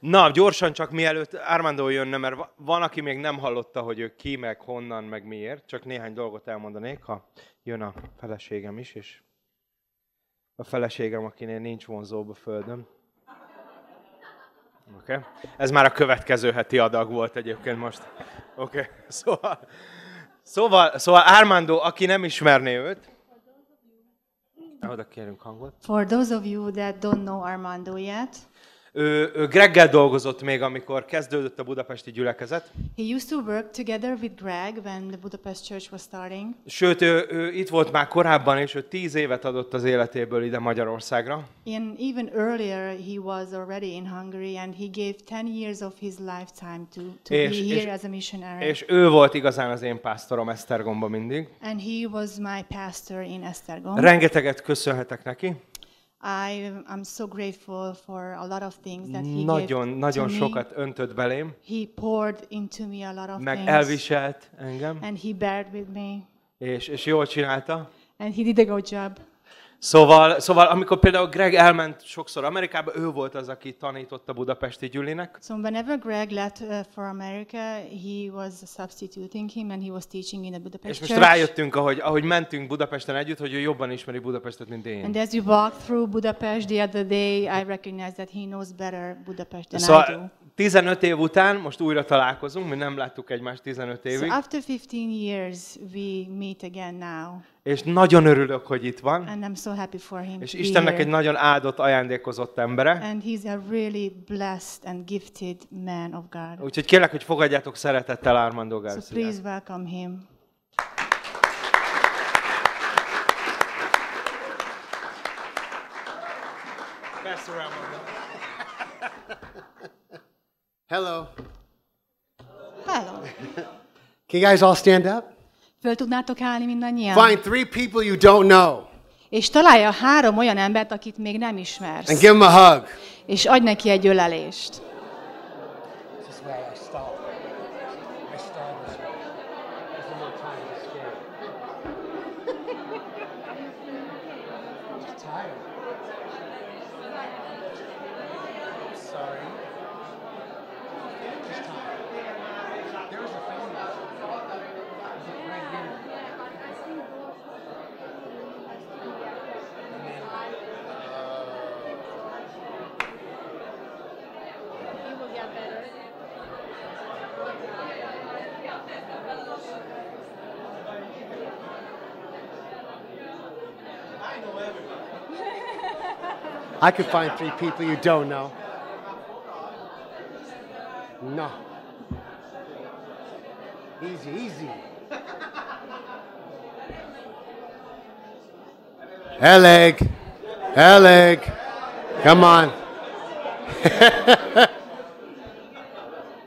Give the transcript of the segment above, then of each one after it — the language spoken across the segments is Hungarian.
Na, gyorsan csak mielőtt Armando jönne, mert van, aki még nem hallotta, hogy ő ki, meg honnan, meg miért. Csak néhány dolgot elmondanék, ha jön a feleségem is, és a feleségem, akinél nincs vonzóbb a földön. Oké. Okay. Ez már a következő heti adag volt egyébként most. Oké. Okay. Szóval, szóval, szóval Armando, aki nem ismerné őt, oda kérünk hangot. For those of you that don't know Armando yet, ő, ő Greggel dolgozott még, amikor kezdődött a budapesti gyülekezet. He used to work together with Greg when the Budapest Church was starting. Sőt, ő, ő itt volt már korábban, és ő tíz évet adott az életéből ide Magyarországra. And even earlier he was already in Hungary and he gave 10 years of his lifetime to, to és, be here és, as a missionary. És ő volt igazán az én pásztorom Esztergomba mindig. And he was my pastor in Esztergom. Rengeteget köszönhetek neki. I am so grateful for a lot of things that he nagyon, gave nagyon to sokat öntött belém. He poured into me a lot of meg things. elviselt engem. And he bared with me. És, és jól csinálta. And he did a good job. Szóval, szóval, amikor például Greg elment sokszor Amerikába, ő volt az, aki tanította Budapesti Gyülinek. So whenever Greg left uh, for America, he was substituting him and he was teaching in a Budapest És most Church. rájöttünk, ahogy, ahogy mentünk Budapesten együtt, hogy ő jobban ismeri Budapestet, mint én. And as we walked through Budapest the other day, I recognized that he knows better Budapest than szóval, I do. 15 év után most újra találkozunk, mi nem láttuk egymást 15 évig. So after 15 years we meet again now. És nagyon örülök, hogy itt van. And I'm so happy for him és Istennek here. egy nagyon áldott, ajándékozott embere. And he's a really blessed and gifted man of God. Úgyhogy kérlek, hogy fogadjátok szeretettel Armando Garcia. So please welcome him. Hello. Hello. Can you guys all stand up? Föl tudnátok állni mindannyian? Find three people you don't know. És találja három olyan embert, akit még nem ismersz. And give them a hug. És adj neki egy ölelést. I could find three people you don't know. No. Easy, easy. Alec, Alec, come on.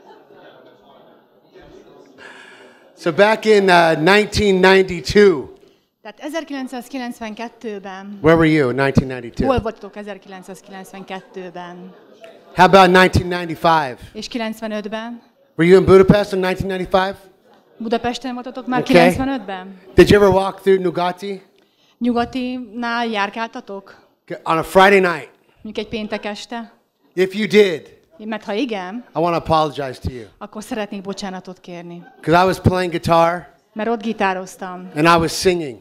so back in uh, 1992, 1992-ben. Where were you in 1992? Hol voltatok 1992-ben? How about 1995? És 95-ben? Were you in Budapest in 1995? Budapesten voltatok már okay. 95-ben? Did you ever walk through Nugati? Nyugatinál járkáltatok? On a Friday night. Mondjuk egy péntek este. If you did. Mert ha igen, I want to apologize to you. Akkor szeretnék bocsánatot kérni. Because I was playing guitar. Mert ott gitároztam. And I was singing.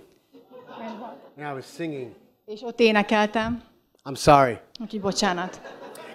And I was singing. És ott énekeltem. I'm sorry. Úgyhogy bocsánat.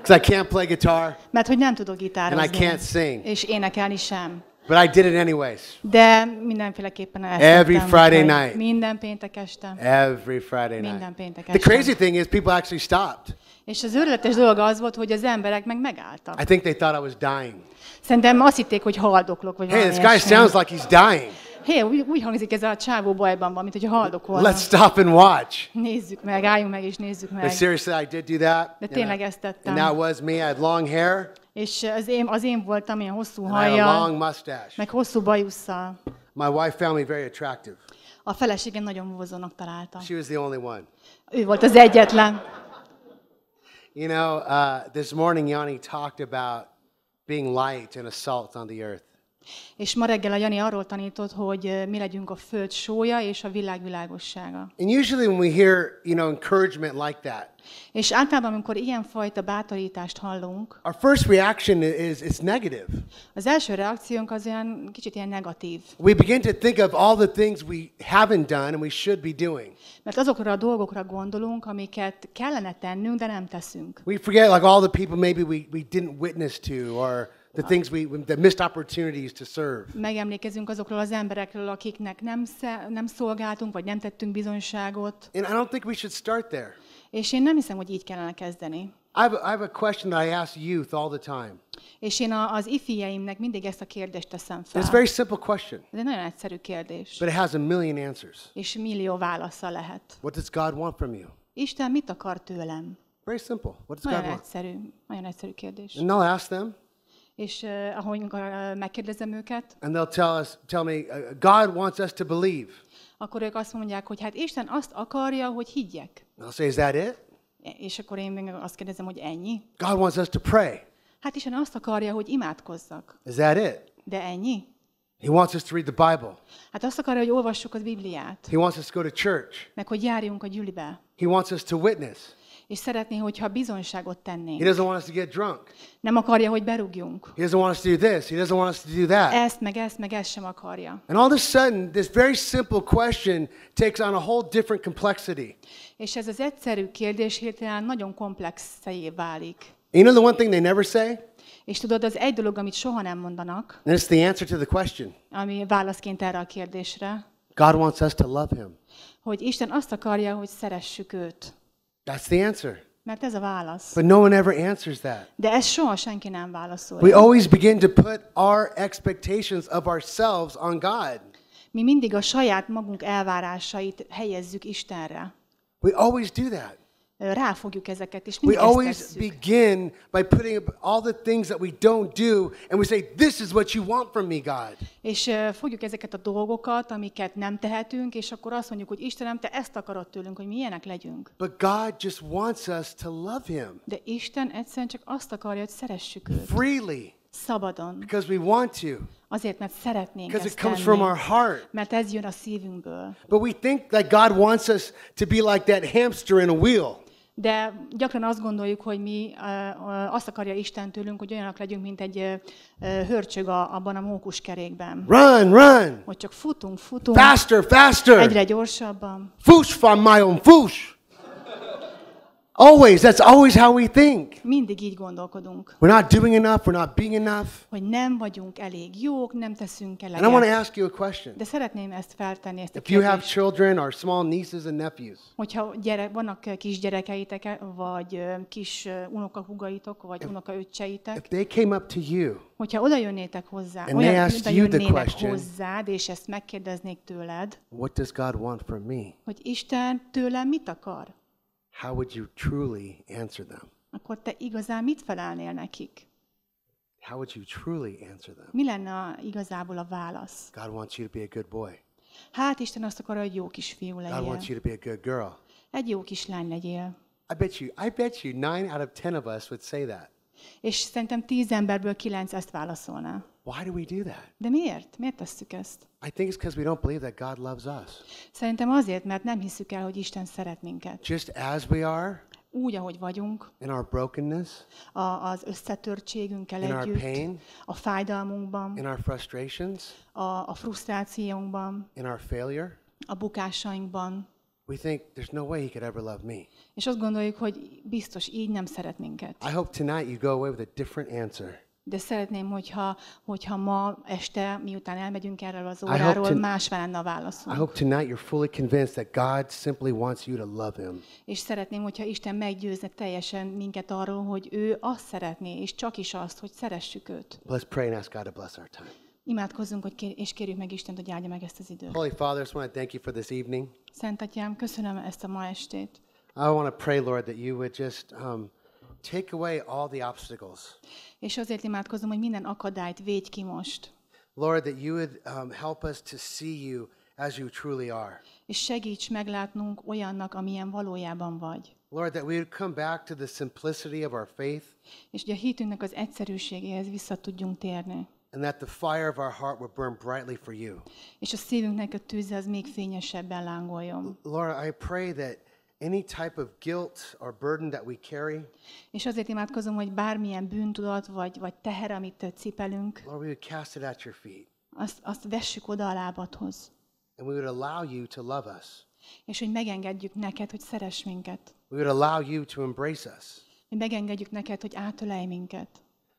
Because I can't play guitar. Mert hogy nem tudok gitározni. And I can't sing. És énekelni sem. But I did it anyways. De mindenféleképpen eltettem. Every Friday night. Minden péntek este. Every Friday night. Minden péntek este. The crazy thing is people actually stopped. És az örületes dolog az volt, hogy az emberek meg megálltak. I think they thought I was dying. Szerintem azt hitték, hogy haldoklok, vagy hey, this guy sounds like he's dying hé, úgy, úgy hangzik ez a csávó bajban van, mint hogyha haldok volna. Let's stop and watch. Nézzük meg, álljunk meg és nézzük meg. But seriously, I did do that. De tényleg ezt tettem. And that was me, I had long hair. És az én, az én voltam ilyen hosszú hajjal, long mustache. meg hosszú bajusszal. My wife found me very attractive. A feleségem nagyon vonzónak találta. She was the only one. Ő volt az egyetlen. You know, uh, this morning Yanni talked about being light and a salt on the earth. És ma reggel a Jani arról tanított, hogy mi legyünk a föld sója és a világ világossága. And usually when we hear, you know, encouragement like that, és általában, amikor ilyen fajta bátorítást hallunk, our first reaction is it's negative. Az első reakciónk az olyan kicsit ilyen negatív. We begin to think of all the things we haven't done and we should be doing. Mert azokra a dolgokra gondolunk, amiket kellene tennünk, de nem teszünk. We forget like all the people maybe we we didn't witness to or the things we, the missed opportunities to serve. Megemlékezünk azokról az emberekről, akiknek nem, nem szolgáltunk, vagy nem tettünk bizonyságot. And I don't think we should start there. És én nem hiszem, hogy így kellene kezdeni. I have, I have a question that I ask youth all the time. És én a, az ifjaimnek mindig ezt a kérdést teszem fel. It's a very simple question. Ez nagyon egyszerű kérdés. But it has a million answers. És millió válasza lehet. What does God want from you? Isten mit akar tőlem? Very simple. What does nagyon God want? egyszerű, nagyon egyszerű kérdés. And I'll ask them. és uh, ahogy uh, megkérdezem őket, and they'll tell us, tell me, uh, God wants us to believe. akkor ők azt mondják, hogy hát Isten azt akarja, hogy higgyek. I'll say, is that it? E, és akkor én még azt kérdezem, hogy ennyi? God wants us to pray. Hát Isten azt akarja, hogy imádkozzak. Is that it? De ennyi? He wants us to read the Bible. Hát azt akarja, hogy olvassuk a Bibliát. He wants us to go to church. Meg hogy járjunk a gyülibe. He wants us to witness. És szeretné, hogyha bizonyságot tennénk. He doesn't want us to get drunk. Nem akarja, hogy berugjunk. He doesn't want us to do this. He doesn't want us to do that. Ezt meg ezt meg ezt sem akarja. And all of a sudden, this very simple question takes on a whole different complexity. És ez az egyszerű kérdés hirtelen nagyon komplexé válik. You know the one thing they never say? És tudod, az egy dolog, amit soha nem mondanak. And it's the answer to the question. Ami válaszként erre a kérdésre. God wants us to love him. Hogy Isten azt akarja, hogy szeressük őt. That's the answer. Mert ez a válasz. But no one ever answers that. De soha senki nem We always begin to put our expectations of ourselves on God. Mi mindig a saját magunk elvárásait helyezzük Istenre. We always do that ráfogjuk ezeket, és mindezt We always tesszük. begin by putting up all the things that we don't do, and we say, this is what you want from me, God. És uh, fogjuk ezeket a dolgokat, amiket nem tehetünk, és akkor azt mondjuk, hogy Istenem, te ezt akarod tőlünk, hogy mi legyünk. But God just wants us to love him. De Isten egyszerűen csak azt akarja, hogy szeressük őt. Freely. Szabadon. Because we want to. Azért, mert szeretnénk Because it comes tenni, from our heart. Mert ez jön a szívünkből. But we think that God wants us to be like that hamster in a wheel. de gyakran azt gondoljuk, hogy mi azt akarja Isten tőlünk, hogy olyanok legyünk, mint egy hörcsög abban a kerékben. Run, run! Hogy csak futunk, futunk. Faster, faster! Egyre gyorsabban. Fuss, van majom, fuss! Always, that's always how we think. Mindig így gondolkodunk. We're not doing enough, we're not being enough. Hogy nem vagyunk elég jók, nem teszünk eleget. And I want to ask you a question. De szeretném ezt feltenni ezt a kérdést. If you have children or small nieces and nephews. Hogyha gyerek, vannak kisgyerekeitek, vagy kis unokahugaitok, vagy unokaöccseitek. If they came up to you. Hogyha oda jönnétek hozzá, and olyan, you the question, hozzád, és ezt megkérdeznék tőled. What does God want from me? Hogy Isten tőlem mit akar? how would you truly answer them? Akkor te igazán mit felelnél nekik? How would you truly answer them? Mi lenne a, igazából a válasz? God wants you to be a good boy. Hát Isten azt akarja, hogy jó kisfiú legyél. God wants you to be a good girl. Egy jó kislány legyél. I bet you, I bet you nine out of ten of us would say that. És szerintem tíz emberből kilenc ezt válaszolná. Why do we do that? De miért? Miért tesszük ezt? I think it's because we don't believe that God loves us. Szerintem azért, mert nem hiszük el, hogy Isten szeret minket. Just as we are, úgy, ahogy vagyunk, in our brokenness, a, az összetörtségünkkel in együtt, our pain, a fájdalmunkban, in our frustrations, a, a frusztrációnkban, in our failure, a bukásainkban. We think there's no way he could ever love me. És azt gondoljuk, hogy biztos így nem szeret minket. I hope tonight you go away with a different answer. De szeretném, hogyha, hogyha ma este, miután elmegyünk erről az óráról, to, más lenne a válaszunk. I hope tonight you're fully convinced that God simply wants you to love him. És szeretném, hogyha Isten meggyőzne teljesen minket arról, hogy ő azt szeretné, és csak is azt, hogy szeressük őt. Let's pray and ask God to bless our time. Imádkozzunk, hogy kér, és kérjük meg Istent, hogy áldja meg ezt az időt. Holy Father, I want to thank you for this evening. Szent Atyám, köszönöm ezt a ma estét. I want to pray, Lord, that you would just um, Take away all the obstacles. És azért imádkozom, hogy minden akadályt védj ki most. Lord, that you would um, help us to see you as you truly are. És segíts meglátnunk olyannak, amilyen valójában vagy. Lord, that we would come back to the simplicity of our faith. És hogy a hitünknek az egyszerűségéhez vissza tudjunk térni. And that the fire of our heart would burn brightly for you. És a szívünknek a az még fényesebben lángoljon. Lord, I pray that any type of guilt or burden that we carry. És azért imádkozom, hogy bármilyen bűntudat vagy vagy teher, amit cipelünk. Lord, we would cast it at your feet. Azt azt vessük oda a lábadhoz. And we would allow you to love us. És hogy megengedjük neked, hogy szeress minket. We would allow you to embrace us. Mi megengedjük neked, hogy átölelj minket.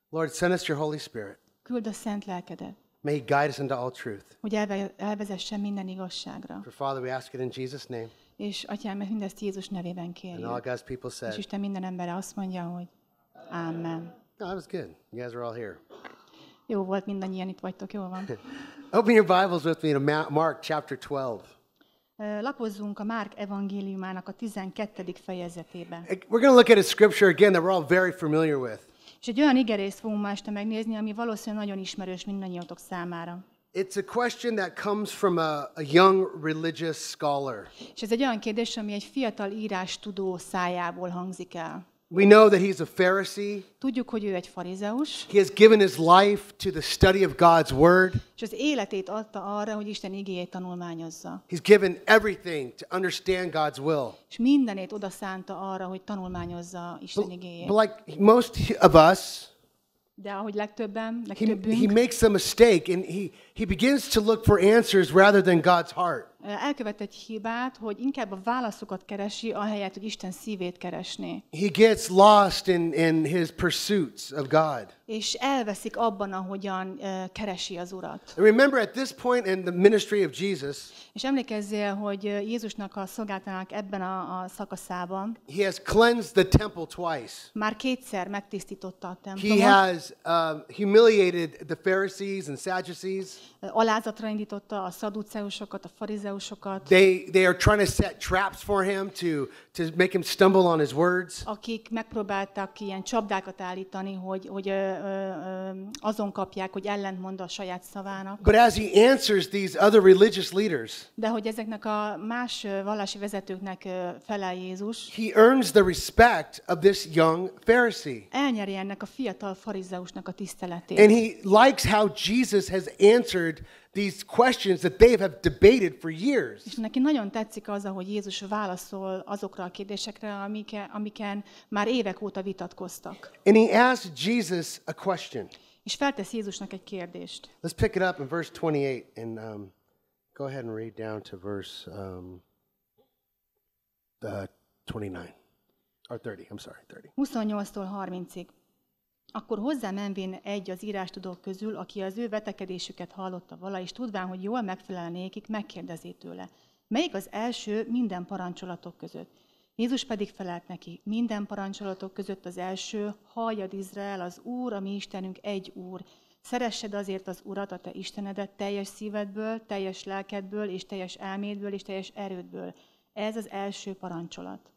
Lord, send us your Holy Spirit. Küld a szent lelkedet. May he guide us into all truth. Hogy elvezessen minden igazságra. For Father, we ask it in Jesus' name. És atyám, mert mindezt Jézus nevében kérjük. És Isten minden embere azt mondja, hogy Amen. No, that was good. You guys are all here. Jó volt, mindannyian itt vagytok, jó van. Open your Bibles with me to Mark chapter 12. Lapozzunk a Márk evangéliumának a 12. fejezetébe. We're going to look at a scripture again that we're all very familiar with. És egy olyan igerészt fogunk ma este megnézni, ami valószínűleg nagyon ismerős mindannyiótok számára. It's a question that comes from a, a young religious scholar. És ez egy olyan kérdés, ami egy fiatal írás tudó szájából hangzik el. We know that he's a Pharisee. Tudjuk, hogy ő egy farizeus. He has given his life to the study of God's word. És az életét adta arra, hogy Isten igéjét tanulmányozza. He's given everything to understand God's will. És mindenét odaszánta arra, hogy tanulmányozza Isten igéjét. But like most of us, De ahogy legtöbben, legtöbbünk, he, he makes a mistake and he, he begins to look for answers rather than God's heart. Elkövet egy hibát, hogy inkább a válaszokat keresi, ahelyett, hogy Isten szívét keresné. He gets lost in, in his pursuits of God. és elveszik abban, ahogyan keresi az Urat. Remember at this point in the ministry of Jesus, és emlékezzél, hogy Jézusnak a szolgáltanak ebben a, a szakaszában. He has cleansed the temple twice. Már kétszer megtisztította a templomot. He has uh, humiliated the Pharisees and Sadducees. Alázatra indította a szaduceusokat, a farizeusokat. They they are trying to set traps for him to to make him stumble on his words. Akik megpróbáltak ilyen csapdákat állítani, hogy, hogy azon kapják, hogy a saját szavának. But as he answers these other religious leaders, de hogy ezeknek a más vallási vezetőknek felel Jézus, he earns the respect of this young Pharisee. Elnyeri ennek a fiatal farizeusnak a tiszteletét. And he likes how Jesus has answered these questions that they have debated for years. És neki nagyon tetszik az, ahogy Jézus válaszol azokra a kérdésekre, amiken, amiken már évek óta vitatkoztak. And he asked Jesus a question. És feltesz Jézusnak egy kérdést. Let's pick it up in verse 28 and um, go ahead and read down to verse um, uh, 29 or 30, I'm sorry, 30. 28-tól 30-ig akkor hozzámenvén egy az írástudók közül, aki az ő vetekedésüket hallotta vala, és tudván, hogy jól megfelel nékik, megkérdezi tőle, melyik az első minden parancsolatok között. Jézus pedig felelt neki, minden parancsolatok között az első, halljad Izrael, az Úr, a mi Istenünk egy Úr. Szeressed azért az Urat, a te Istenedet teljes szívedből, teljes lelkedből, és teljes elmédből, és teljes erődből. Ez az első parancsolat.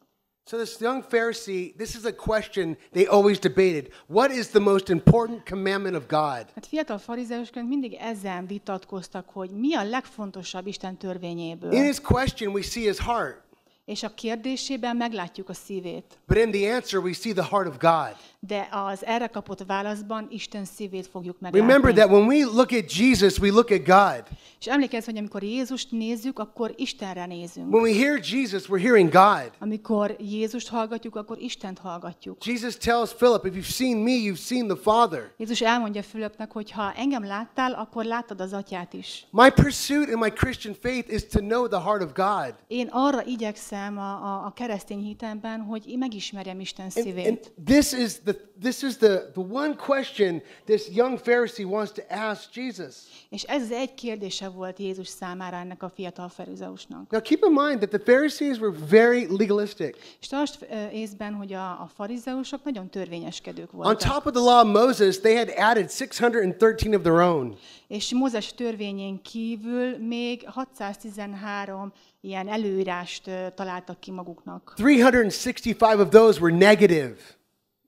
So, this young Pharisee, this is a question they always debated. What is the most important commandment of God? Hát fiatal farizeusként mindig ezen vitatkoztak, hogy mi a legfontosabb Isten törvényéből. In his question, we see his heart. És a kérdésében meglátjuk a szívét. But in the answer, we see the heart of God. de az erre kapott válaszban Isten szívét fogjuk meglátni. Remember that when we look at Jesus, we look at God. És emlékezz, hogy amikor Jézust nézzük, akkor Istenre nézünk. When we hear Jesus, we're hearing God. Amikor Jézust hallgatjuk, akkor Istent hallgatjuk. Jesus tells Philip, if you've seen me, you've seen the Father. Jézus elmondja Fülöpnek, hogy ha engem láttál, akkor láttad az Atyát is. My pursuit in my Christian faith is to know the heart of God. Én arra igyekszem a, a, a keresztény hitemben, hogy megismerjem Isten szívét. And, and this is the the, this is the, the one question this young Pharisee wants to ask Jesus. És ez egy kérdése volt Jézus számára ennek a fiatal farizeusnak. Now keep in mind that the Pharisees were very legalistic. És tartsd észben, hogy a, a farizeusok nagyon törvényeskedők voltak. On top of the law of Moses, they had added 613 of their own. És Mózes törvényén kívül még 613 ilyen előírást találtak ki maguknak. 365 of those were negative.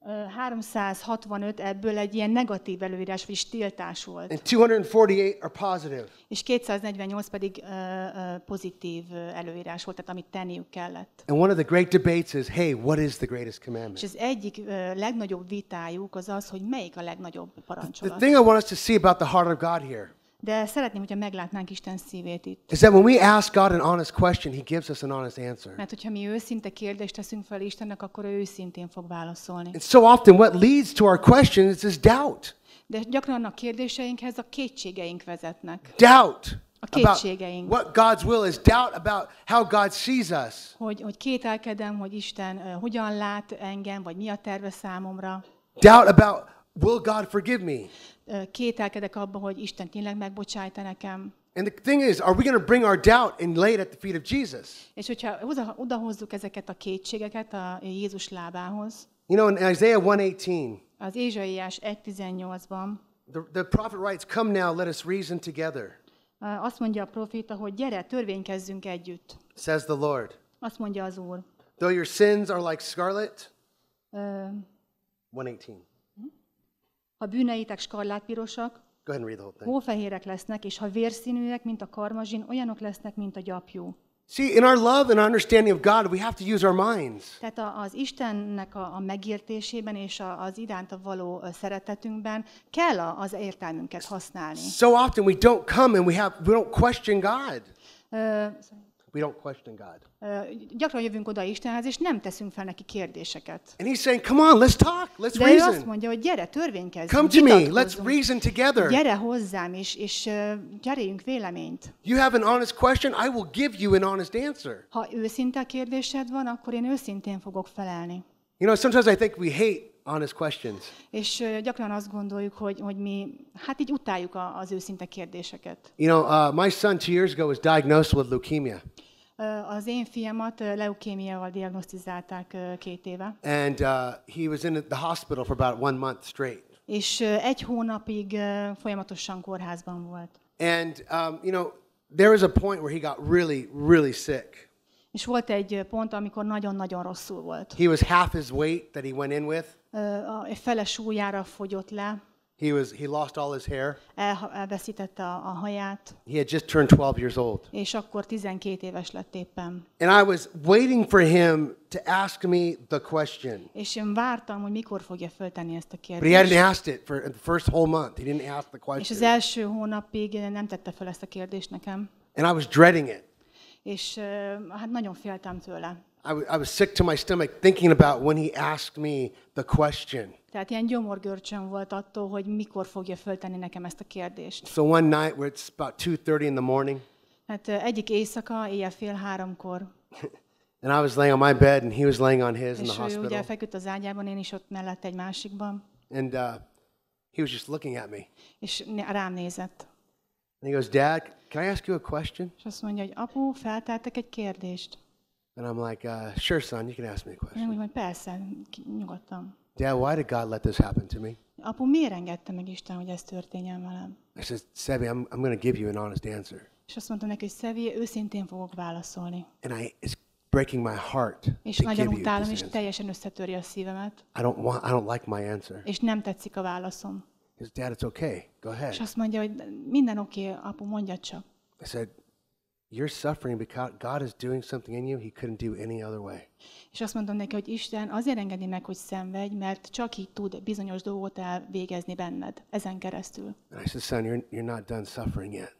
365 ebből egy ilyen negatív előírás, vagyis tiltás volt. And 248 are positive. És 248 pedig uh, uh, pozitív előírás volt, tehát amit tenniük kellett. And one of the great debates is, hey, what is the greatest commandment? És az egyik uh, legnagyobb vitájuk az az, hogy melyik a legnagyobb parancsolat. The thing I want us to see about the heart of God here. De szeretném, hogyha meglátnánk Isten szívét itt. Is that when we ask God an honest question, he gives us an honest answer. Mert hogyha mi őszinte kérdést teszünk fel Istennek, akkor ő őszintén fog válaszolni. And so often what leads to our questions is this doubt. De gyakran a kérdéseinkhez a kétségeink vezetnek. Doubt. A kétségeink. what God's will is doubt about how God sees us. Hogy, hogy kételkedem, hogy Isten uh, hogyan lát engem, vagy mi a terve számomra. Doubt about will God forgive me kételkedek abban, hogy Isten tényleg megbocsájta nekem. And the thing is, are we going to bring our doubt and lay it at the feet of Jesus? És hogyha odahozzuk ezeket a kétségeket a Jézus lábához. You know, in Isaiah 1:18. Az Ézsaiás 1:18-ban. The, the prophet writes, "Come now, let us reason together." Azt mondja a proféta, hogy gyere, törvénykezzünk együtt. Says the Lord. Azt mondja az Úr. Though your sins are like scarlet. Uh, 118. Ha bűneitek skarlátpirosak, hófehérek lesznek, és ha vérszínűek, mint a karmazsin, olyanok lesznek, mint a gyapjú. See, in our love and our understanding of God, we have to use our minds. Tehát a- az Istennek a, megértésében és a, az a való szeretetünkben kell a- az értelmünket használni. So often we don't come and we have we don't question God. Ö, We don't question God. Gyakran jövünk oda Istenhez, és nem teszünk fel neki kérdéseket. And he's saying, come on, let's talk, let's De reason. azt mondja, hogy gyere, törvénykezzünk, Come to me, let's reason together. Gyere hozzám, és, és cseréljünk véleményt. You have an honest question, I will give you an honest answer. Ha őszinte kérdésed van, akkor én őszintén fogok felelni. You know, sometimes I think we hate honest questions. És gyakran azt gondoljuk, hogy, hogy mi, hát így utáljuk a, az őszinte kérdéseket. You know, uh, my son two years ago was diagnosed with leukemia. Az én fiamat leukémiával diagnosztizálták két éve. And uh, he was in the hospital for about one month straight. És egy hónapig folyamatosan kórházban volt. And um, you know, there was a point where he got really, really sick. És volt egy pont, amikor nagyon-nagyon rosszul volt. He was half his weight that he went in with a feles újjára fogyott le. He was he lost all his hair. elveszítette a, a haját. He had just turned 12 years old. És akkor 12 éves lett éppen. And I was waiting for him to ask me the question. És én vártam, hogy mikor fogja föltenni ezt a kérdést. But he hadn't asked it for the first whole month. He didn't ask the question. És az első hónapig nem tette fel ezt a kérdést nekem. And I was dreading it. És hát nagyon féltem tőle. I, I was sick to my stomach thinking about when he asked me the question. Tehát ilyen gyomorgörcsön volt attól, hogy mikor fogja föltenni nekem ezt a kérdést. So one night where it's about 2:30 in the morning. Hát egyik éjszaka, éjjel fél háromkor. and I was laying on my bed and he was laying on his in the hospital. És ugye feküdt az ágyában, én is ott mellett egy másikban. And uh, he was just looking at me. És rám nézett. And he goes, Dad, can I ask you a question? És azt mondja, hogy apu, felteltek egy kérdést. And I'm like, uh, sure, son, you can ask me a question. Én mondom, persze, nyugodtan. Dad, why did God let this happen to me? Apu, miért engedte meg Isten, hogy ez történjen velem? I said, Sebi, I'm, I'm going to give you an honest answer. És azt mondta neki, hogy Szevi, őszintén fogok válaszolni. And I, it's breaking my heart És to give nagyon you utálom, és this answer. teljesen összetöri a szívemet, I don't want, I don't like my answer. és nem tetszik a válaszom. He said, Dad, it's okay. Go ahead. És azt mondja, hogy minden oké, okay, apu, mondja csak. I said, You're suffering because God is doing something in you he couldn't do any other way. És azt mondom neki, hogy Isten azért engedi meg, hogy szenvedj, mert csak így tud bizonyos dolgot elvégezni benned, ezen keresztül. And I said, son, you're, you're not done suffering yet.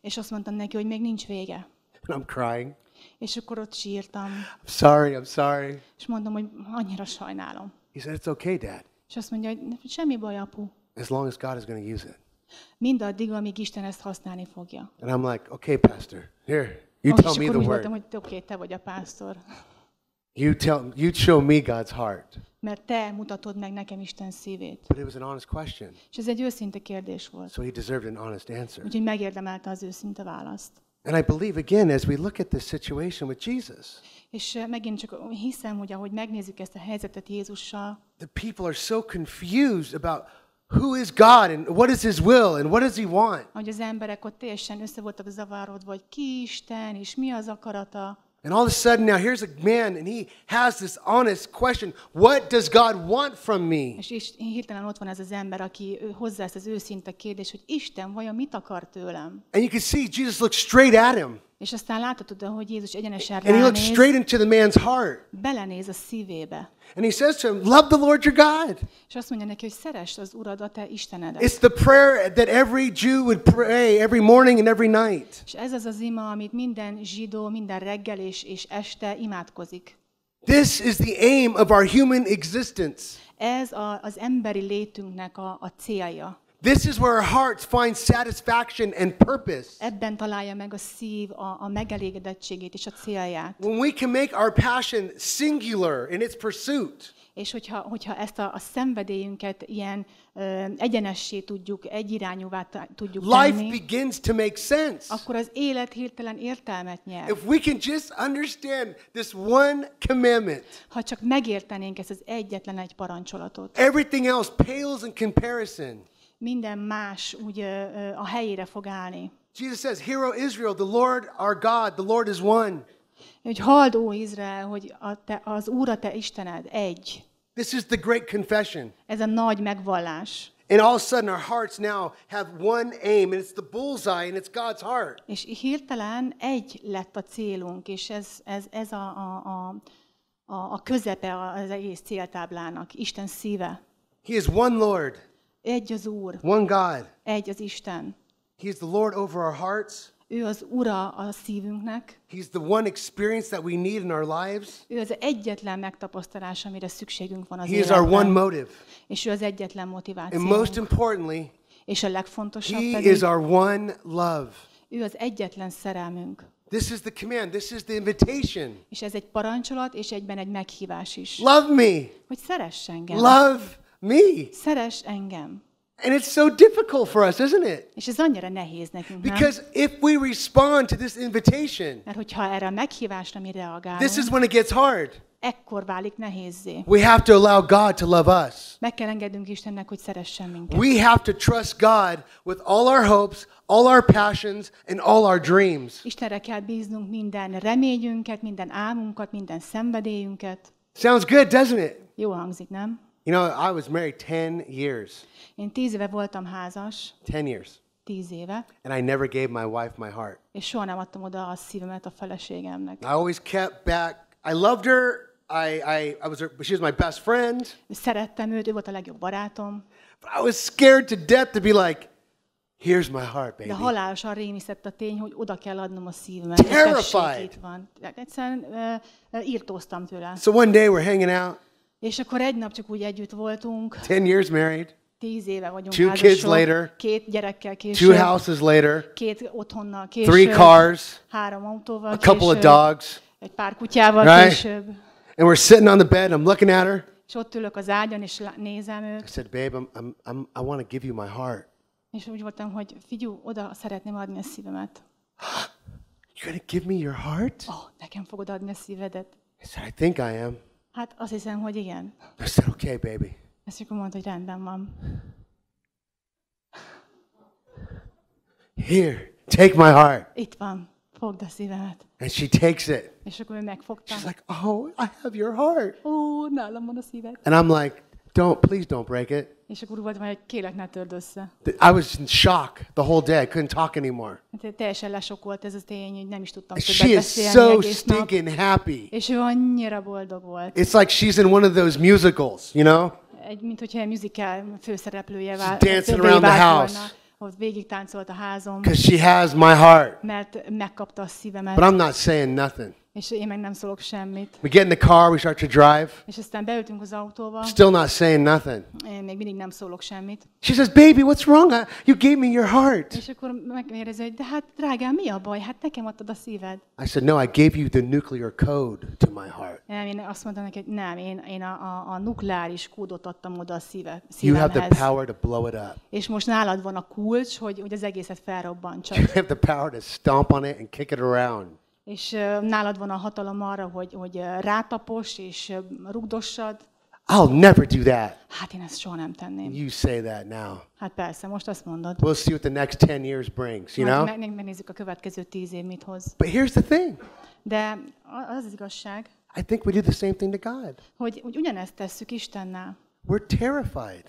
És azt mondtam neki, hogy még nincs vége. And I'm crying. És akkor ott sírtam. I'm sorry, I'm sorry. És mondom, hogy annyira sajnálom. He said, it's okay, dad. És azt mondja, hogy semmi baj, apu. As long as God is going to use it. Mindaddig, amíg Isten ezt használni fogja. And I'm like, okay, pastor, here, you tell me the word. hogy oké, te vagy a pásztor. You tell, you show me God's heart. Mert te mutatod meg nekem Isten szívét. But it was an honest question. És ez egy őszinte kérdés volt. So he deserved an honest answer. Úgyhogy megérdemelte az őszinte választ. And I believe again as we look at this situation with Jesus. És eh, megint csak hiszem, hogy ahogy megnézzük ezt a helyzetet Jézussal. The people are so confused about who is God and what is his will and what does he want? Hogy az emberek ott teljesen össze voltak zavarodva, hogy ki Isten és mi az akarata. And all of a sudden now here's a man and he has this honest question, what does God want from me? És hirtelen ott van ez az ember, aki hozzá ezt az őszinte hogy Isten vajon mit akar tőlem? And you can see Jesus looks straight at him. És aztán láthatod, hogy Jézus egyenesen ránéz. And he looks straight into the man's heart. Belenéz a szívébe. And he says to him, love the Lord your God. És azt mondja neki, hogy szeresd az Urad, a te Istenedet. It's the prayer that every Jew would pray every morning and every night. És ez az az ima, amit minden zsidó minden reggel és, és este imádkozik. This is the aim of our human existence. Ez a, az emberi létünknek a, a célja. This is where our hearts find satisfaction and purpose. Ebben találja meg a szív a, a megelégedettségét és a célját. When we can make our passion singular in its pursuit. És hogyha, hogyha ezt a, a szenvedélyünket ilyen ö, egyenessé tudjuk, egyirányúvá tudjuk Life begins to make sense. akkor az élet hirtelen értelmet nyer. If we can just understand this one commandment, ha csak megértenénk ezt az egyetlen egy parancsolatot, everything else pales in comparison. minden más úgy a helyére fog állni. Jesus says, "Hear, O Israel, the Lord our God, the Lord is one." Hogy halld, ó Izrael, hogy a te, az Úr a te Istened egy. This is the great confession. Ez a nagy megvallás. And all of a sudden our hearts now have one aim and it's the bullseye and it's God's heart. És hirtelen egy lett a célunk, és ez ez ez a a a a közepe az egész céltáblának, Isten szíve. He is one Lord. Egy az Úr. One God. Egy az Isten. He is the Lord over our hearts. Ő az ura a szívünknek. He's the one experience that we need in our lives. Ő az egyetlen megtapasztalás, amire szükségünk van az He életben. He is our one motive. És ő az egyetlen motiváció. And most importantly, és a legfontosabb He pedig, is our one love. Ő az egyetlen szerelmünk. This is the command. This is the invitation. És ez egy parancsolat és egyben egy meghívás is. Love me. Hogy szeress engem. Love me. engem. And it's so difficult for us, isn't it? És ez annyira nehéz nekünk, nem? Because if we respond to this invitation, mert hogyha erre a meghívásra mi reagálunk, this is when it gets hard. Ekkor válik nehézzé. We have to allow God to love us. Meg kell engednünk Istennek, hogy szeressen minket. We have to trust God with all our hopes, all our passions and all our dreams. Istenre kell bíznunk minden reményünket, minden álmunkat, minden szenvedélyünket. Sounds good, doesn't it? Jó hangzik, nem? You know, I was married 10 years. Én 10 éve voltam házas. 10 years. éve. And I never gave my wife my heart. És soha nem adtam oda a szívemet a feleségemnek. I always kept back. I loved her. I, I, I was her, she was my best friend. Szerettem őt, ő volt a legjobb barátom. But I was scared to death to be like, Here's my heart, baby. De halálosan rémiszett a tény, hogy oda kell adnom a szívemet. Terrified. itt van. Egyszerűen uh, írtóztam tőle. So one day we're hanging out. És akkor egy nap csak úgy együtt voltunk. Ten years married. Tíz éve vagyunk Two házasok. kids later. Két gyerekkel később. Two houses later. Két otthonnal később. Three cars. Három autóval a később. A couple of dogs. Egy pár kutyával right? később. And we're sitting on the bed. I'm looking at her. És ott ülök az ágyon, és nézem őt. I said, babe, I'm, I'm, I'm, I want to give you my heart. És úgy voltam, hogy figyú, oda szeretném adni a szívemet. You're gonna give me your heart? Oh, nekem fogod adni a szívedet. I said, I think I am. Hát azt hiszem, hogy igen. I said, okay, baby. Ezt akkor mondta, hogy rendben van. Here, take my heart. Itt van, fogd a szívemet. And she takes it. És akkor megfogta. She's like, oh, I have your heart. Ó, nálam van a szíved. And I'm like, don't, please don't break it. És akkor úgy hogy kélek ne törd össze. I was in shock the whole day. I couldn't talk anymore. Hát, teljesen lesokkolt ez a tény, hogy nem is tudtam And többet she is so stinking happy. És ő annyira boldog volt. It's like she's in one of those musicals, you know? Egy, mint hogyha egy musical főszereplője vált. Dancing around the house. ott végig táncolt a házom. Because she has my heart. Mert megkapta a szívemet. But I'm not saying nothing. És én meg nem szólok semmit. We get in the car, we start to drive. És aztán beültünk az autóba. Still not saying nothing. Én még mindig nem szólok semmit. She says, baby, what's wrong? You gave me your heart. És akkor megkérdezi, hogy de hát drágám, mi a baj? Hát nekem adtad a szíved. I said, no, I gave you the nuclear code to my heart. Nem, én azt mondtam neki, nem, én, én a, a, a nukleáris kódot adtam oda a szíve, szívemhez. You have the power to blow it up. És most nálad van a kulcs, hogy, hogy az egészet felrobbantsa. You have the power to stomp on it and kick it around és nálad van a hatalom arra, hogy, hogy rátapos és rugdossad. I'll never do that. Hát én ezt soha nem tenném. You say that now. Hát persze, most azt mondod. We'll see what the next 10 years brings, you hát, Meg, Megnézzük a következő tíz év mit hoz. But here's the thing. De az az igazság. I think we do the same thing to God. Hogy, hogy ugyanezt tesszük Istennel. We're terrified.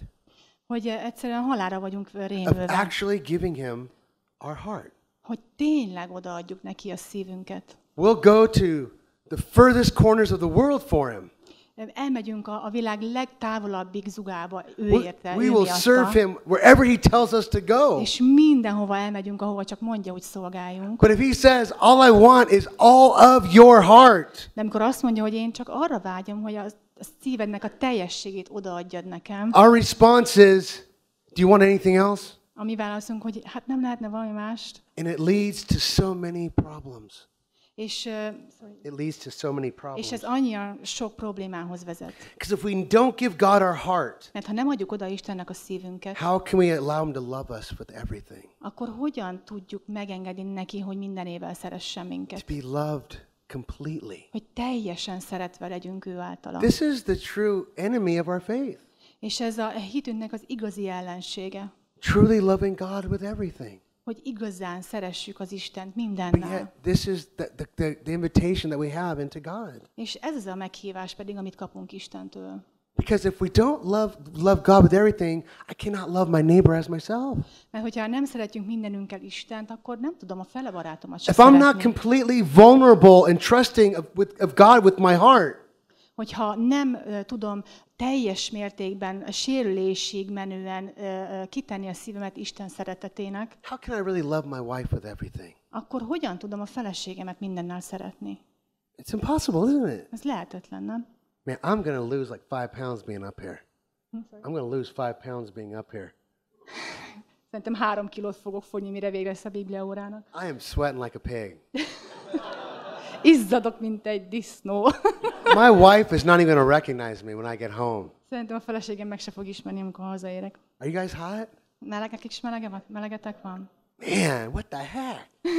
Hogy egyszerűen halára vagyunk rémülve. Of actually giving him our heart hogy tényleg odaadjuk neki a szívünket. We'll go to the furthest corners of the world for him. Elmegyünk a, a világ legtávolabbik zugába, ő érte, We, will serve him wherever he tells us to go. És mindenhova elmegyünk, ahova csak mondja, hogy szolgáljunk. But if he says, all I want is all of your heart. De amikor azt mondja, hogy én csak arra vágyom, hogy az a szívednek a teljességét odaadjad nekem. Our response is, do you want anything else? A mi válaszunk, hogy hát nem lehetne valami mást. And it leads to so many problems. És, uh, it leads to so many problems. és ez annyian sok problémához vezet. Because if we don't give God our heart, mert ha nem adjuk oda Istennek a szívünket, how can we allow him to love us with everything? Akkor hogyan tudjuk megengedni neki, hogy minden évvel szeressen minket? To be loved completely. Hogy teljesen szeretve legyünk ő által? This is the true enemy of our faith. És ez a hitünknek az igazi ellensége. Truly loving God with everything hogy igazán szeressük az Istent mindennel. És ez az a meghívás pedig, amit kapunk Istentől. Because if we don't love love God with everything, I cannot love my neighbor as myself. Mert hogyha nem szeretjük mindenünkkel Istent, akkor nem tudom a fele barátomat If I'm not completely vulnerable and trusting of, with, of God with my heart hogyha nem tudom teljes mértékben, sérülésig menően kitenni a szívemet Isten szeretetének, How can I really love my wife with everything? akkor hogyan tudom a feleségemet mindennel szeretni? It's impossible, isn't it? Ez lehetetlen, nem? Man, I'm going to lose like five pounds being up here. Hm? I'm going to lose five pounds being up here. Szerintem három kilót fogok fogni, mire vége lesz a Biblia órának. I am sweating like a pig. Izzadok, mint egy disznó. My wife is not even gonna recognize me when I get home. Szerintem a feleségem meg se fog ismerni, amikor hazaérek. Are you guys hot? Melegek is melege, melegetek van? Man, what the heck?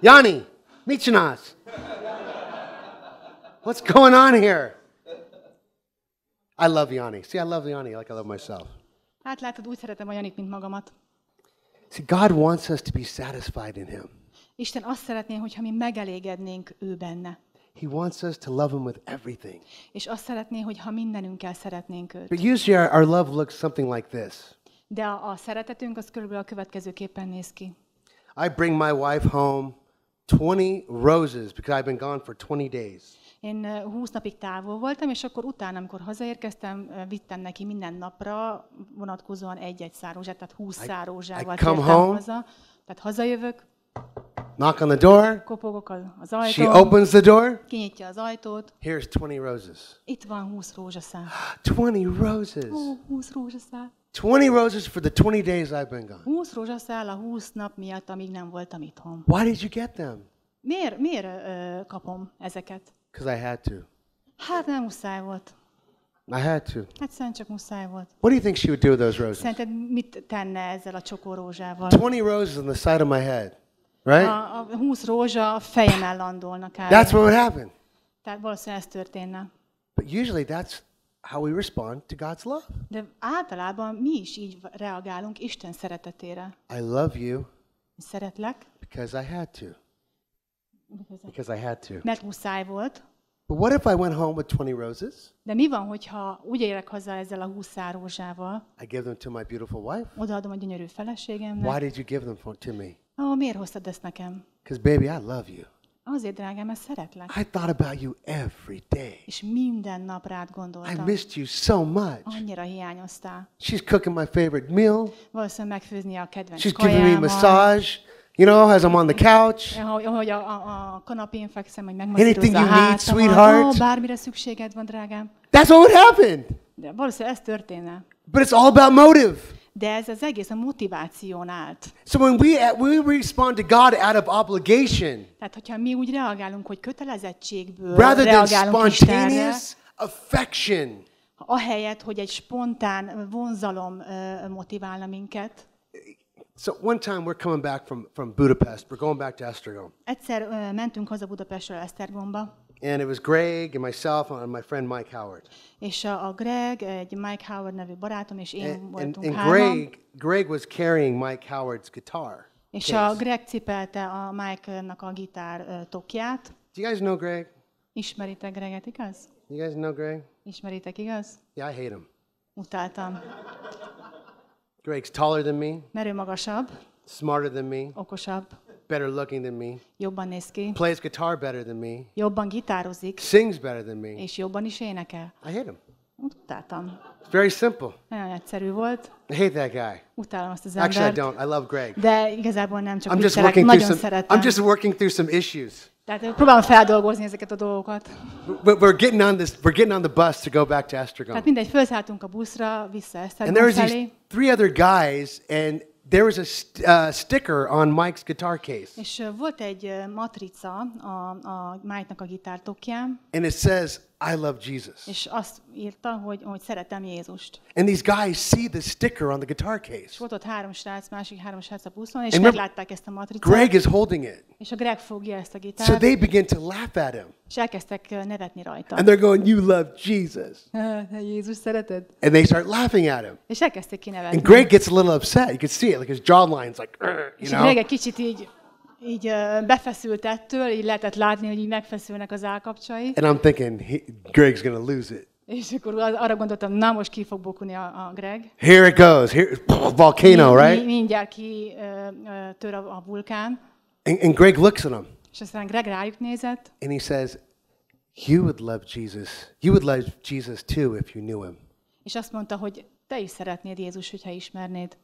Yanni, Michanas. What's going on here? I love Yanni. See, I love Yanni like I love myself. Hát látod, úgy szeretem a Janit, mint magamat. See, God wants us to be satisfied in him. Isten azt szeretné, hogyha mi megelégednénk ő benne. He wants us to love him with everything. És azt szeretné, hogyha mindenünkkel szeretnénk őt. But usually our, our love looks something like this. De a, a szeretetünk az körülbelül a következőképpen néz ki. I bring my wife home 20 roses because I've been gone for 20 days. Én 20 napig távol voltam, és akkor utána, amikor hazaérkeztem, vittem neki minden napra vonatkozóan egy-egy szárózsát, tehát 20 szárózsával I, I come home, haza. Tehát hazajövök. Knock on the door. She opens the door. az ajtót. Here's 20 roses. Itt van 20 20 roses. 20 20 roses for the 20 days I've been gone. 20 rózsaszál a 20 nap miatt, amíg nem voltam itthon. Why did you get them? Miért, miért uh, kapom ezeket? Because I had to. Hát nem muszáj volt. I had to. Hát szóval csak muszáj volt. What do you think she would do with those roses? Szerinted mit tenne ezzel a 20 roses on the side of my head. Right? A, a 20 rózsa a fejem ellandolnak el. That's what would happen. Tehát valószínűleg ez történne. But usually that's how we respond to God's love. De általában mi is így reagálunk Isten szeretetére. I love you. Szeretlek. Because I had to. Because, I had to. Mert muszáj volt. But what if I went home with 20 roses? De mi van, hogyha úgy érek haza ezzel a 20 rózsával? I give them to my beautiful wife. Odaadom a gyönyörű feleségemnek. Why did you give them for, to me? Ó, oh, miért hoztad ezt nekem? Because baby, I love you. Azért, drágám, mert szeretlek. I thought about you every day. És minden nap rád gondoltam. I missed you so much. Annyira hiányoztál. She's cooking my favorite meal. Valószínűleg megfőzni a kedvenc She's kajámat. giving me massage. You know, as I'm on the couch. Hogy a, a, a kanapén fekszem, hogy Anything you need, sweetheart. Ó, bármire szükséged van, drágám. That's what would happen. De valószínűleg ez történne. But it's all about motive. De ez az egész a motiváción állt. So when we, we respond to God out of obligation, Tehát, hogyha mi úgy reagálunk, hogy kötelezettségből rather reagálunk than Istenre, affection, ahelyett, hogy egy spontán vonzalom uh, motiválna minket. So one time we're coming back from, from Budapest. We're going back to Esztergom. Egyszer uh, mentünk haza Budapestről Esztergomba. And it was Greg and myself and my friend Mike Howard. És a Greg, egy Mike Howard nevű barátom és én and, voltunk and, and hárman. Greg, Greg was carrying Mike Howard's guitar. És case. a Greg cipelte a Mike-nak a gitár tokját. Do you guys know Greg? Ismeritek Greget, igaz? You guys know Greg? Ismeritek, igaz? Yeah, I hate him. Utáltam. Greg's taller than me. Mert ő magasabb. Smarter than me. Okosabb. better looking than me. Jobban néz ki. Plays guitar better than me. Jobban gitározik. Sings better than me. És jobban is énekel. I hate him. Utáltam. It's very simple. Nagyon egyszerű volt. I hate that guy. Utálom azt az embert. Actually, I don't. I love Greg. De igazából nem csak I'm just working Nagyon through some, szeretem. I'm just working through some issues. Tehát próbálom feldolgozni ezeket a dolgokat. But we're getting on this, we're getting on the bus to go back to Estragon. Tehát mindegy, felszálltunk a buszra, vissza Estragon And there was these three other guys, and there was a st uh, sticker on Mike's guitar case. És volt egy matrica a, a Mike-nak a gitártokján. And it says I love Jesus. És azt írta, hogy, hogy szeretem Jézust. And these guys see the sticker on the guitar case. És volt ott három srác, másik három srác a buszon, és And meglátták ezt a matricát. Greg is holding it. És a Greg fogja ezt a gitárt. So they begin to laugh at him. És elkezdtek nevetni rajta. And they're going, you love Jesus. Jézus szereted. And they start laughing at him. És elkezdték kinevetni. And Greg gets a little upset. You can see it, like his jawline's like, you know. És Greg egy kicsit így így befeszült ettől, így lehetett látni, hogy így megfeszülnek az állkapcsai. And I'm thinking, he, Greg's gonna lose it. És akkor arra gondoltam, na most ki fog bukni a, a Greg. Here it goes, here, volcano, right? Mindjárt ki uh, tör a, a vulkán. And, and Greg looks at him. És aztán Greg rájuk nézett. And he says, you would love Jesus. You would love Jesus too if you knew him. És azt mondta, hogy te is szeretnéd Jézus, hogyha ismernéd.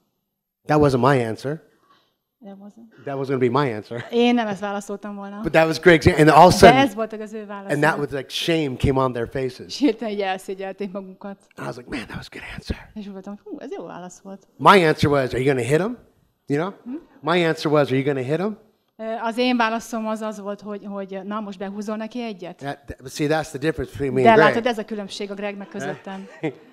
That wasn't my answer. That wasn't. That was going to be my answer. Én nem ezt válaszoltam volna. But that was Greg's answer. And all of a sudden, ez volt az ő válasz. And that was like shame came on their faces. És hirtelen így elszégyelték magukat. And I was like, man, that was a good answer. És úgy voltam, hú, ez jó válasz volt. My answer was, are you going to hit him? You know? Hmm? My answer was, are you going to hit him? Az én válaszom az az volt, hogy, hogy na most behúzol neki egyet. That, see, that's the difference between me De and Greg. De látod, ez a különbség a Greg meg közöttem.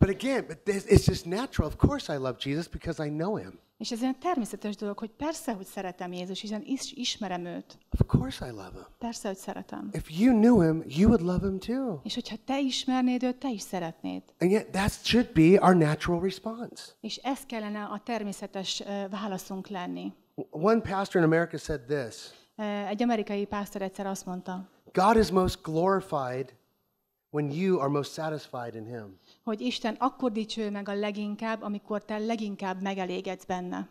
But again, it's just natural. Of course I love Jesus because I know him. És ez olyan természetes dolog, hogy persze, hogy szeretem Jézus, hiszen is, ismerem őt. Of course I love him. Persze, hogy szeretem. If you knew him, you would love him too. És hogyha te ismernéd őt, te is szeretnéd. And yet that should be our natural response. És ez kellene a természetes uh, válaszunk lenni. One pastor in America said this. Uh, egy amerikai pásztor egyszer azt mondta. God is most glorified when you are most satisfied in him hogy Isten akkor dicső meg a leginkább, amikor te leginkább megelégedsz benne.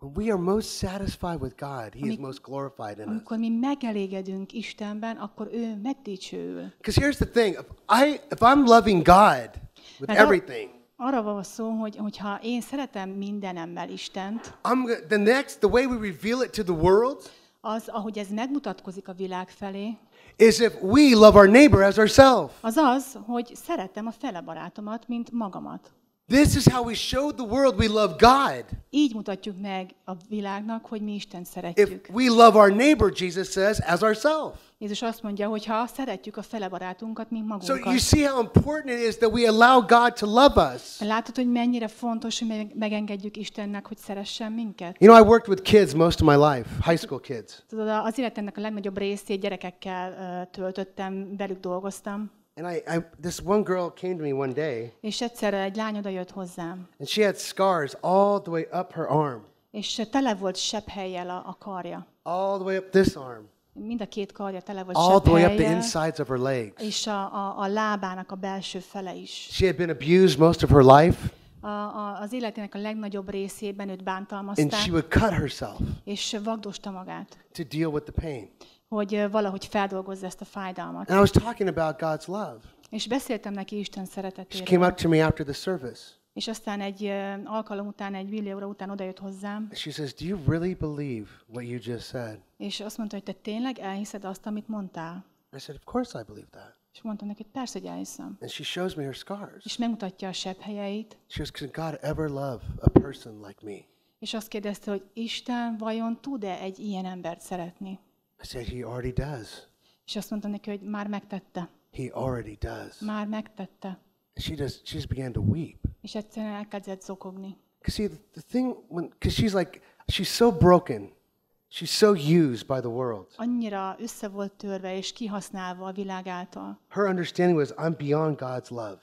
When we are most satisfied with God, He is most glorified in us. Amikor mi megelégedünk Istenben, akkor ő megdicsőül. Because here's the thing, if, I, if I'm loving God with Mert everything, arra van szó, hogy hogyha én szeretem mindenemmel Istent, I'm, the next, the way we reveal it to the world, az, ahogy ez megmutatkozik a világ felé, is if we love our neighbor as ourselves. az az, hogy szeretem a fele barátomat, mint magamat. This is how we showed the world we love God. Így mutatjuk meg a világnak, hogy mi Isten szeretjük. If we love our neighbor, Jesus says, as ourselves. Jézus azt mondja, hogy ha szeretjük a fele barátunkat, mint magunkat. So you see how important it is that we allow God to love us. Látod, hogy mennyire fontos, hogy megengedjük Istennek, hogy szeressen minket. You know, I worked with kids most of my life, high school kids. Tudod, az életemnek a legnagyobb részét gyerekekkel töltöttem, velük dolgoztam. And I, I, this one girl came to me one day. És egyszerre egy lány hozzám. And she had scars all the way up her arm. És tele volt a, a karja. All the way up this arm. Mind a két karja tele volt All the way up the insides of her legs. És a, a, a lábának a belső fele is. She had been abused most of her life. A, a, az életének a legnagyobb részében őt bántalmazták. And she would cut herself. És vagdosta magát. To deal with the pain. hogy valahogy feldolgozza ezt a fájdalmat. And I was talking about God's love. És beszéltem neki Isten szeretetéről. She came up to me after the service. És aztán egy alkalom után, egy villi óra után odajött hozzám. She says, do you really believe what you just said? És azt mondta, hogy te tényleg elhiszed azt, amit mondtál? I said, of course I believe that. És mondtam neki, persze, hogy elhiszem. And she shows me her scars. És megmutatja a sebb helyeit. She says, can God ever love a person like me? És azt kérdezte, hogy Isten vajon tud-e egy ilyen embert szeretni? I said, he already does. És azt mondta neki, hogy már megtette. He already does. Már megtette. She does. She just began to weep. És egyszerűen elkezdett zokogni. See, the thing when, because she's like, she's so broken. She's so used by the world. Annyira össze volt törve és kihasználva a világ által. Her understanding was, I'm beyond God's love.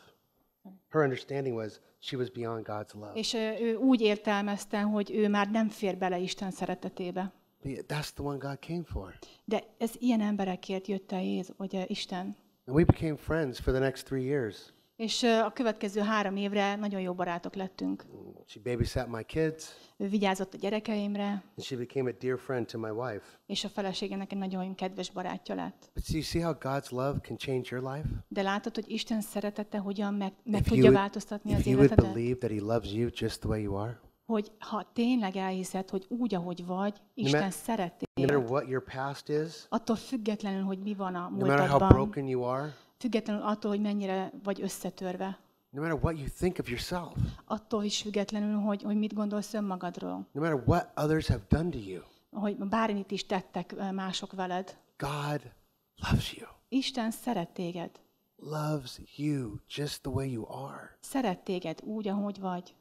Her understanding was, she was beyond God's love. És ő úgy értelmezte, hogy ő már nem fér bele Isten szeretetébe. That's the one God came for. De ez ilyen emberekért jött el Jézus, vagy eh, Isten. And we became friends for the next three years. És eh, a következő három évre nagyon jó barátok lettünk. She babysat my kids. Ő vigyázott a gyerekeimre. And she became a dear friend to my wife. És a feleségének egy nagyon kedves barátja lett. But you see how God's love can change your life? De látod, hogy Isten szeretete hogyan meg, meg if tudja változtatni az életedet? If you would believe that he loves you just the way you are? hogy ha tényleg elhiszed, hogy úgy, ahogy vagy, Isten no szeret téged. No matter what your past is, attól függetlenül, hogy mi van a no matter how broken you are, függetlenül attól, hogy mennyire vagy összetörve. No matter what you think of yourself. Attól is függetlenül, hogy, hogy mit gondolsz önmagadról. No matter what others have done to you. Hogy bármit is tettek mások veled. God loves you. Isten szeret téged. Loves you just the way you are. Szeret téged úgy, ahogy vagy.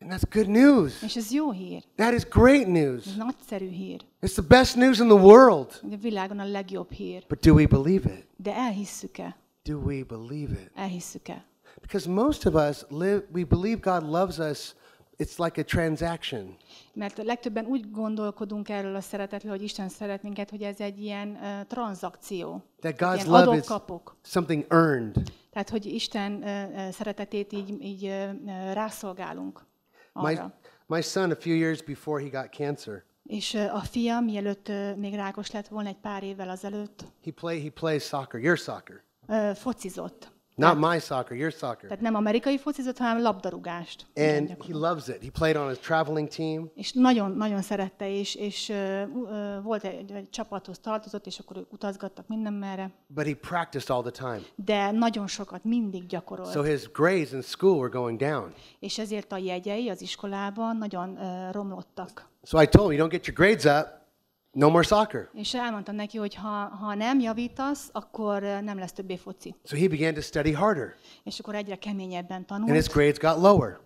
And that's good news. És ez jó hír. That is great news. Ez nagyszerű hír. It's the best news in the world. A világon a legjobb hír. But do we believe it? De elhisszük-e? Do we believe it? Elhisszük-e? Because most of us live, we believe God loves us. It's like a transaction. Mert legtöbben úgy gondolkodunk erről a szeretetről, hogy Isten szeret minket, hogy ez egy ilyen uh, tranzakció. That God's love is something earned. Tehát, hogy Isten uh, szeretetét így, így uh, rászolgálunk. My, my son, a few years before he got cancer, és a fiam, mielőtt még rákos lett volna egy pár évvel azelőtt, he, play, he plays soccer, your soccer. focizott. Not my soccer, your soccer. Tehát nem amerikai focizott, hanem labdarúgást. And he loves it. He played on his traveling team. És nagyon nagyon szerette és és uh, uh, volt egy, egy csapathoz tartozott és akkor utazgattak minden mindenmerre. But he practiced all the time. De nagyon sokat mindig gyakorolt. So his grades in school were going down. És ezért a jegyei az iskolában nagyon uh, romlottak. So I told him, you don't get your grades up. No more soccer. És elmondtam neki, hogy ha, ha nem javítasz, akkor nem lesz többé foci. So he began to study harder. És akkor egyre keményebben tanult. And his grades got lower.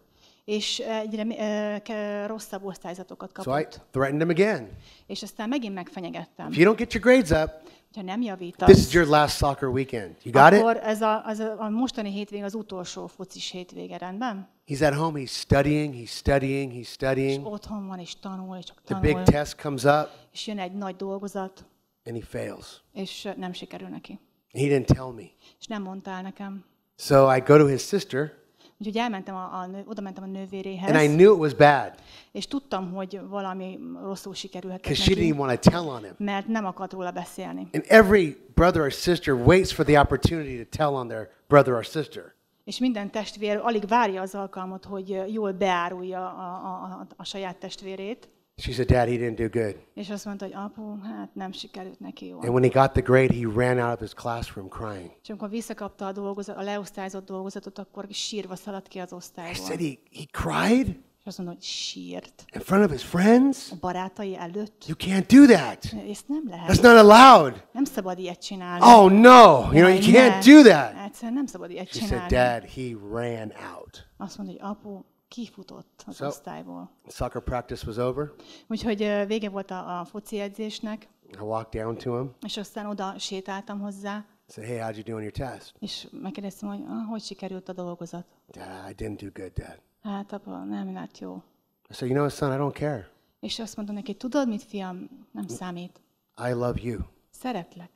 És egyre uh, rosszabb osztályzatokat kapott. So I threatened him again. És aztán megint megfenyegettem. If you don't get your grades up, ha nem javítasz, this is your last soccer weekend. You got akkor it? ez a, az a, a mostani hétvég az utolsó focis hétvége, rendben? He's at home, he's studying, he's studying, he's És studying. otthon van, és tanul, csak The big test comes up És jön egy nagy dolgozat, and he fails. és nem sikerül neki. He didn't tell me. És nem mondtál nekem. So I go to his sister Úgyhogy elmentem, a, a, oda mentem a and I knew it was bad és tudtam, hogy valami rosszul sikerülhetett because she didn't want to tell on him. mert nem akart róla beszélni. And every brother or sister waits for the opportunity to tell on their brother or sister és minden testvér alig várja az alkalmat, hogy jól beárulja a, a, a, a saját testvérét. She said, Dad, he didn't do good. És azt mondta, hogy apu, hát nem sikerült neki jól. And when he got the grade, he ran out of his classroom crying. És amikor visszakapta a, dolgozat, a leosztályzott dolgozatot, akkor sírva szaladt ki az osztályból. I said, he, he cried? És azt mondta, hogy sírt. In front of his friends? A barátai előtt. You can't do that. Ezt nem lehet. That's not allowed. Nem szabad ilyet csinálni. Oh no, you know, you can't do that egyszerűen nem szabad ilyet She said, Dad, he ran out. Azt mondja, hogy apu kifutott az So, osztályból. Soccer practice was over. Úgyhogy uh, vége volt a, a foci edzésnek, I walked down to him. és aztán oda sétáltam hozzá, Said, hey, how'd you do on your test? és megkérdeztem, hogy ah, hogy sikerült a dolgozat. Dad, I didn't do good, Dad. Hát apa, nem lett jó. I said, you know, son, I don't care. És azt mondom neki, tudod mit, fiam, nem számít. I love you. Szeretlek.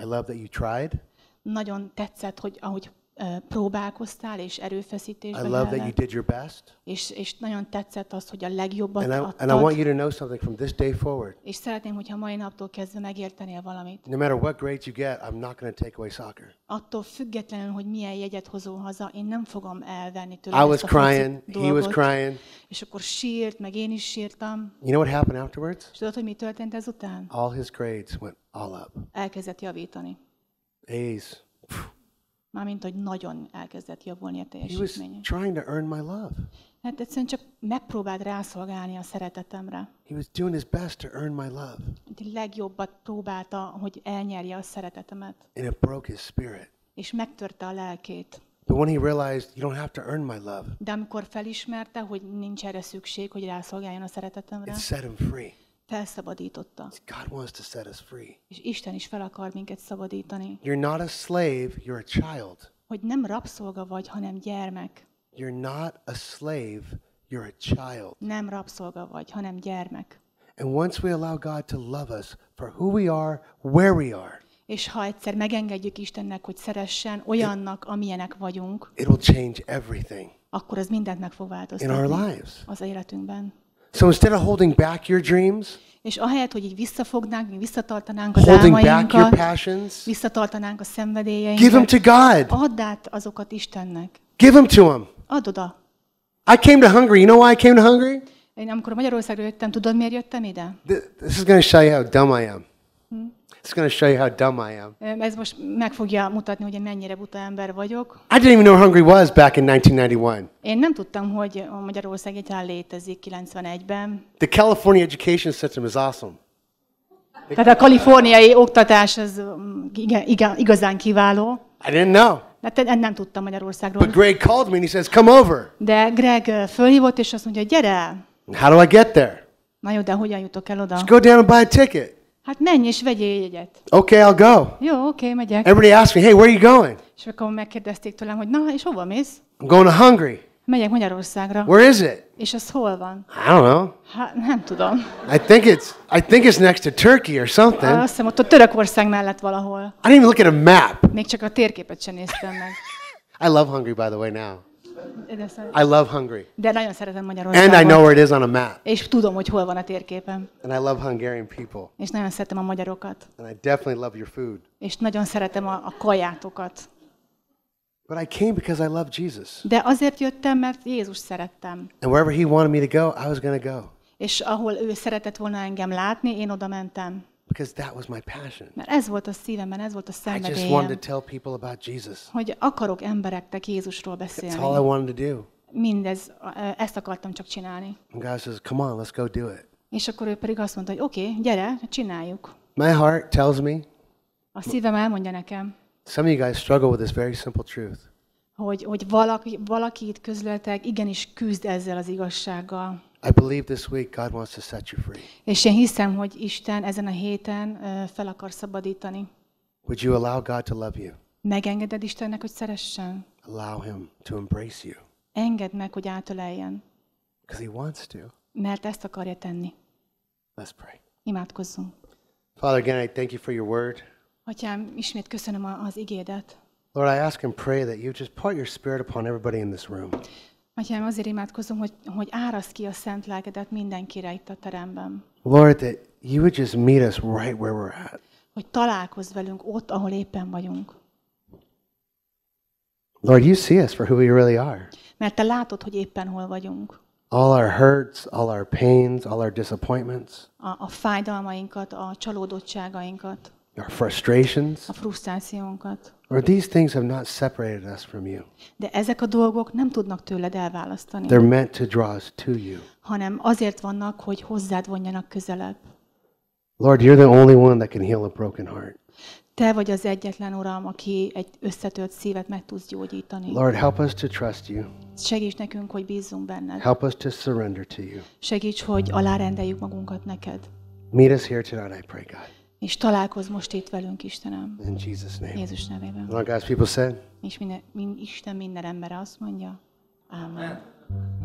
I love that you tried nagyon tetszett, hogy ahogy próbálkoztál és erőfeszítésben I love that you did your best. És, és nagyon tetszett az, hogy a legjobbat and I, adtad. I from this day forward. És szeretném, hogyha mai naptól kezdve megértenél valamit. No matter what grades you get, I'm not going to take away soccer. Attól függetlenül, hogy milyen jegyet hozol haza, én nem fogom elvenni tőled I was crying, dolgot. he was crying. És akkor sírt, meg én is sírtam. You know what happened afterwards? És tudod, hogy mi történt ezután? All his grades went all up. Elkezdett javítani. A's. Mármint, hogy nagyon elkezdett javulni a He was trying to earn my love. Hát egyszerűen csak megpróbált rászolgálni a szeretetemre. He was doing his best to earn my love, A legjobbat próbálta, hogy elnyerje a szeretetemet, and it broke his spirit. és megtörte a lelkét. But when he realized, you don't have to earn my love, De amikor felismerte, hogy nincs erre szükség, hogy rászolgáljon a szeretetemre, it set him free felszabadította. God wants to set us free. És Isten is fel akar minket szabadítani. You're not a slave, you're a child. Hogy nem rabszolga vagy, hanem gyermek. You're not a slave, you're a child. Nem rabszolga vagy, hanem gyermek. And once we allow God to love us for who we are, where we are. És ha egyszer megengedjük Istennek, hogy szeressen olyannak, amilyenek vagyunk, it'll change everything. Akkor ez mindent meg fog változtatni. In our lives. Az életünkben. So instead of holding back your dreams, és ahelyett, hogy így visszafognánk, mi visszatartanánk az holding back your álmainkat, passions, visszatartanánk a give them to God. add át azokat Istennek. Give them to Him. Add oda. I came to Hungary. You know why I came to Hungary? Én amikor Magyarországra jöttem, tudod miért jöttem ide? This is going to show you how dumb I am. It's going to show you how dumb I am. Ez most meg fogja mutatni, hogy én mennyire buta ember vagyok. I didn't even know Hungary was back in 1991. Én nem tudtam, hogy Magyarország egyáltalán létezik 91-ben. The California education system is awesome. Tehát a kaliforniai oktatás az mm, igen, igazán kiváló. I didn't know. Hát nem tudtam Magyarországról. But Greg called me and he says, come over. De Greg fölhívott és azt mondja, gyere How do I get there? Na jó, de hogyan jutok el oda? Just go down and buy a ticket. Hát menj és vegyél jegyet. Okay, I'll go. Jó, okay, megyek. Everybody asked me, hey, where are you going? És akkor megkérdezték tőlem, hogy na, és hova mész? I'm going to Hungary. Megyek Magyarországra. Where is it? És az hol van? I don't know. Hát, nem tudom. I think it's I think it's next to Turkey or something. Azt hiszem, ott a Törökország mellett valahol. I didn't even look at a map. Még csak a térképet sem néztem meg. I love Hungary by the way now. I love Hungary. De nagyon szeretem Magyarországot. And I know where it is on a map. És tudom, hogy hol van a térképen. And I love Hungarian people. És nagyon szeretem a magyarokat. And I definitely love your food. És nagyon szeretem a, a kajátokat. But I came because I love Jesus. De azért jöttem, mert Jézus szerettem. And wherever he wanted me to go, I was going to go. És ahol ő szeretett volna engem látni, én oda mentem. Because that was my passion. Mert ez volt a szívemben, ez volt a szenvedélyem. I just wanted to tell people about Jesus. Hogy akarok embereknek Jézusról beszélni. That's all I wanted to do. Mindez, e, ezt akartam csak csinálni. And God says, come on, let's go do it. És akkor ő pedig azt mondta, hogy oké, okay, gyere, csináljuk. My heart tells me. A szívem elmondja nekem. Some of you guys struggle with this very simple truth. Hogy, hogy valaki, valakit itt igenis küzd ezzel az igazsággal. I believe this week God wants to set you free. És én hiszem, hogy Isten ezen a héten fel akar szabadítani. Would you allow God to love you? Megengeded Istennek, hogy szeressen? Allow him to embrace you. Engedd meg, hogy átöleljen. Because he wants to. Mert ezt akarja tenni. Let's pray. Imádkozzunk. Father, again, I thank you for your word. Atyám, ismét köszönöm az igédet. Lord, I ask and pray that you just pour your spirit upon everybody in this room. Atyám, azért imádkozom, hogy, hogy árasz ki a szent lelkedet mindenkire itt a teremben. Lord, that you would just meet us right where we're at. Hogy találkozz velünk ott, ahol éppen vagyunk. Lord, you see us for who we really are. Mert te látod, hogy éppen hol vagyunk. All our hurts, all our pains, all our disappointments. A, a fájdalmainkat, a csalódottságainkat. Our frustrations. A frusztrációnkat. Or these things have not separated us from you. De ezek a dolgok nem tudnak tőled elválasztani. They're meant to draw us to you. Hanem azért vannak, hogy hozzád vonjanak közelebb. Lord, you're the only one that can heal a broken heart. Te vagy az egyetlen Uram, aki egy összetört szívet meg tudsz gyógyítani. Lord, help us to trust you. Segíts nekünk, hogy bízzunk benned. Help us to surrender to you. Segíts, hogy alárendeljük magunkat neked. Meet us here tonight, I pray, God. És találkoz most itt velünk, Istenem. In Jesus name. Jézus nevében. And God's people said. És minden, mind, Isten minden ember azt mondja. Amen. Amen.